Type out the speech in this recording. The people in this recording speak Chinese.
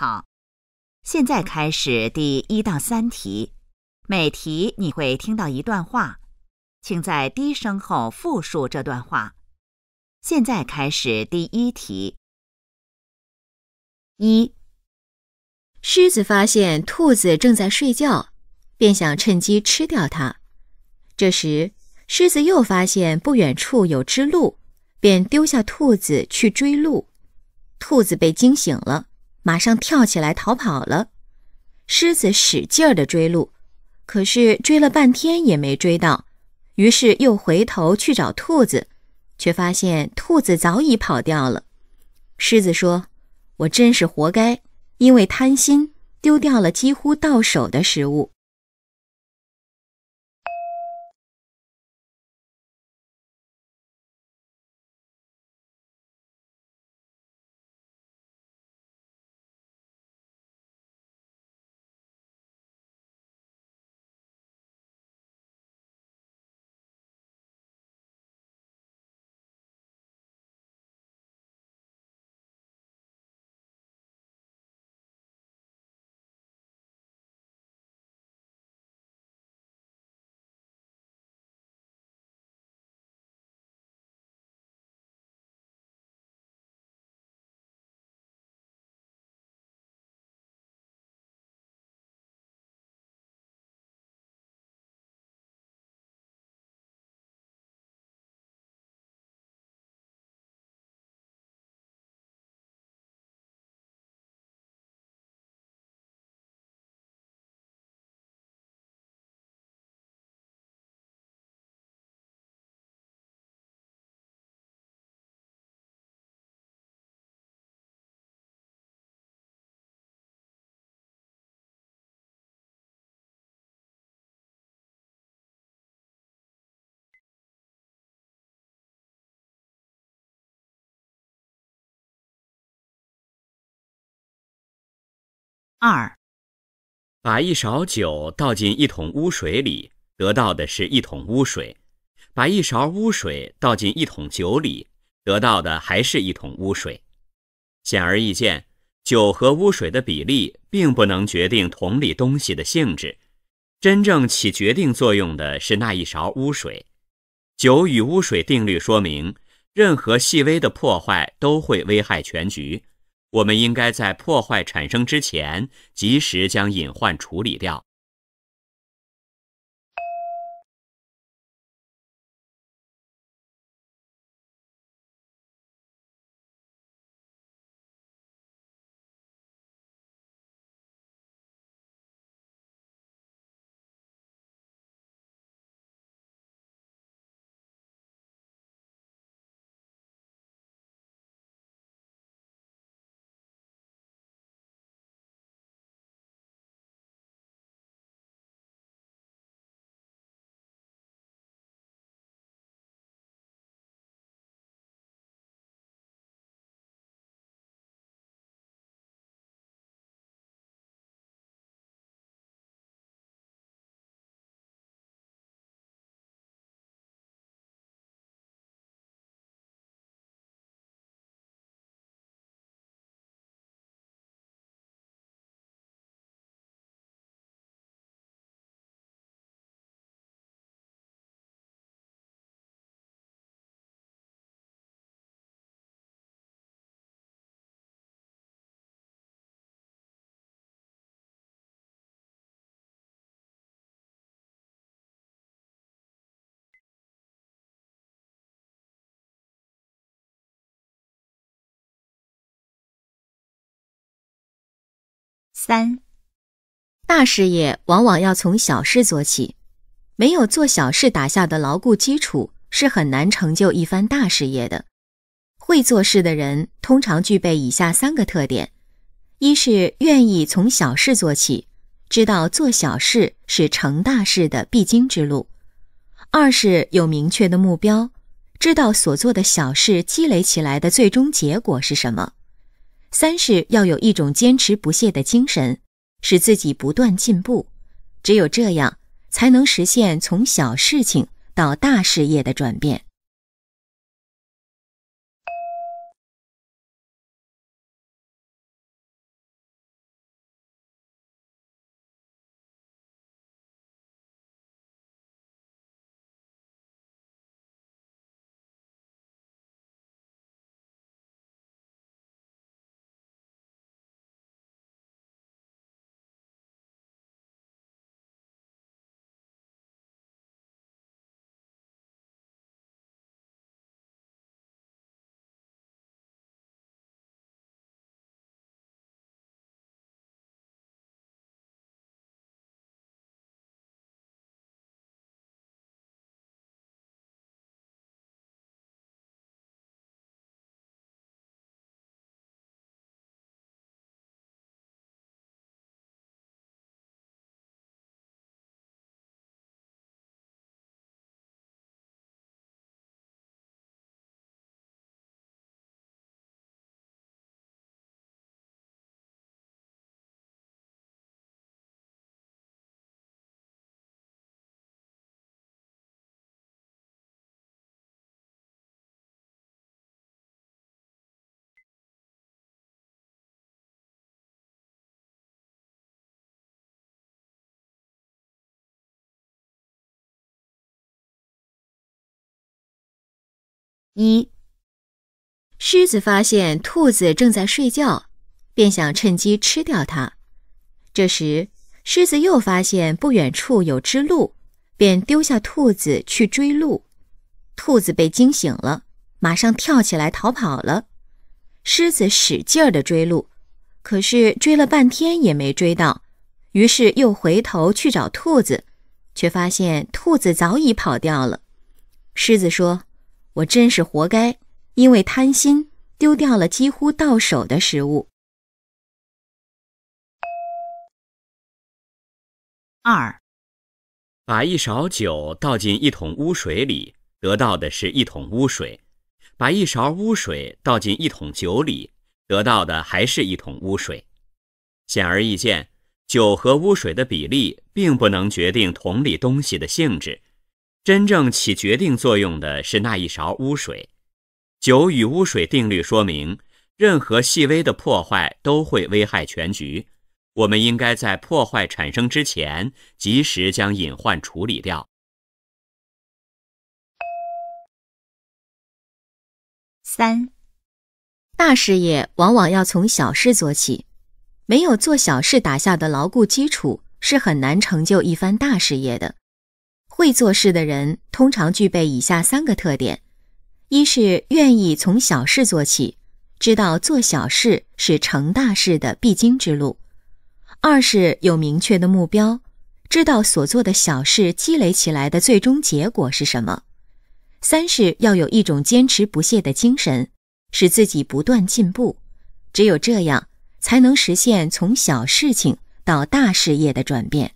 好，现在开始第一到三题，每题你会听到一段话，请在低声后复述这段话。现在开始第一题。一，狮子发现兔子正在睡觉，便想趁机吃掉它。这时，狮子又发现不远处有只鹿，便丢下兔子去追鹿。兔子被惊醒了。马上跳起来逃跑了，狮子使劲儿的追鹿，可是追了半天也没追到，于是又回头去找兔子，却发现兔子早已跑掉了。狮子说：“我真是活该，因为贪心丢掉了几乎到手的食物。”二，把一勺酒倒进一桶污水里，得到的是一桶污水；把一勺污水倒进一桶酒里，得到的还是一桶污水。显而易见，酒和污水的比例并不能决定桶里东西的性质。真正起决定作用的是那一勺污水。酒与污水定律说明，任何细微的破坏都会危害全局。我们应该在破坏产生之前，及时将隐患处理掉。三大事业往往要从小事做起，没有做小事打下的牢固基础，是很难成就一番大事业的。会做事的人通常具备以下三个特点：一是愿意从小事做起，知道做小事是成大事的必经之路；二是有明确的目标，知道所做的小事积累起来的最终结果是什么。三是要有一种坚持不懈的精神，使自己不断进步。只有这样，才能实现从小事情到大事业的转变。一狮子发现兔子正在睡觉，便想趁机吃掉它。这时，狮子又发现不远处有只鹿，便丢下兔子去追鹿。兔子被惊醒了，马上跳起来逃跑了。狮子使劲儿的追鹿，可是追了半天也没追到，于是又回头去找兔子，却发现兔子早已跑掉了。狮子说。我真是活该，因为贪心丢掉了几乎到手的食物。二，把一勺酒倒进一桶污水里，得到的是一桶污水；把一勺污水倒进一桶酒里，得到的还是一桶污水。显而易见，酒和污水的比例并不能决定桶里东西的性质。真正起决定作用的是那一勺污水。酒与污水定律说明，任何细微的破坏都会危害全局。我们应该在破坏产生之前，及时将隐患处理掉。三，大事业往往要从小事做起。没有做小事打下的牢固基础，是很难成就一番大事业的。会做事的人通常具备以下三个特点：一是愿意从小事做起，知道做小事是成大事的必经之路；二是有明确的目标，知道所做的小事积累起来的最终结果是什么；三是要有一种坚持不懈的精神，使自己不断进步。只有这样，才能实现从小事情到大事业的转变。